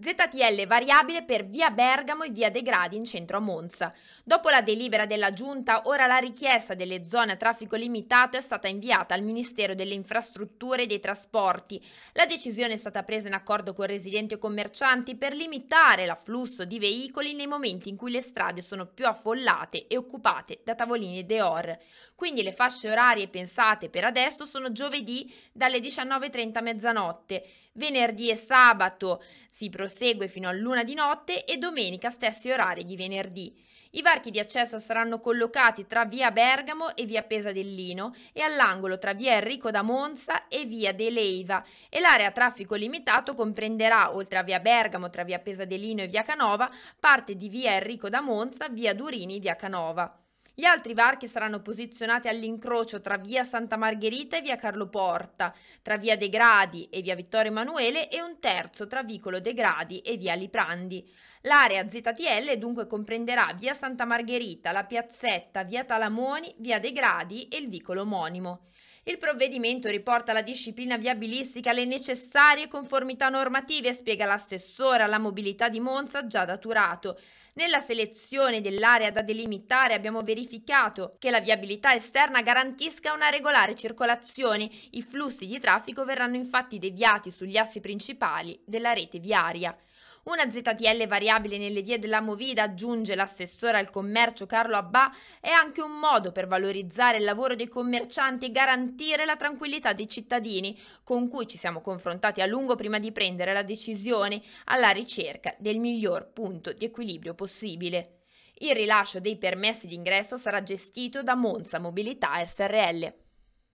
ZTL variabile per via Bergamo e via De Gradi in centro a Monza. Dopo la delibera della Giunta, ora la richiesta delle zone a traffico limitato è stata inviata al Ministero delle Infrastrutture e dei Trasporti. La decisione è stata presa in accordo con residenti e commercianti per limitare l'afflusso di veicoli nei momenti in cui le strade sono più affollate e occupate da tavolini deor. Quindi le fasce orarie pensate per adesso sono giovedì dalle 19.30 a mezzanotte, venerdì e sabato si prosegue fino a luna di notte e domenica stessi orari di venerdì. I varchi di accesso saranno collocati tra via Bergamo e via Pesadellino e all'angolo tra via Enrico da Monza e via De Leiva e l'area traffico limitato comprenderà, oltre a via Bergamo, tra via Pesadellino e via Canova, parte di via Enrico da Monza, via Durini e via Canova. Gli altri varchi saranno posizionati all'incrocio tra via Santa Margherita e via Carlo Porta, tra via De Gradi e via Vittorio Emanuele e un terzo tra vicolo De Gradi e via Liprandi. L'area ZTL dunque comprenderà via Santa Margherita, la piazzetta, via Talamoni, via De Gradi e il vicolo omonimo. Il provvedimento riporta la disciplina viabilistica alle necessarie conformità normative, spiega l'assessore alla mobilità di Monza Giada Turato. Nella selezione dell'area da delimitare abbiamo verificato che la viabilità esterna garantisca una regolare circolazione. I flussi di traffico verranno infatti deviati sugli assi principali della rete viaria. Una ZTL variabile nelle vie della Movida, aggiunge l'assessore al commercio Carlo Abbà, è anche un modo per valorizzare il lavoro dei commercianti e garantire la tranquillità dei cittadini, con cui ci siamo confrontati a lungo prima di prendere la decisione alla ricerca del miglior punto di equilibrio possibile. Il rilascio dei permessi d'ingresso sarà gestito da Monza Mobilità SRL.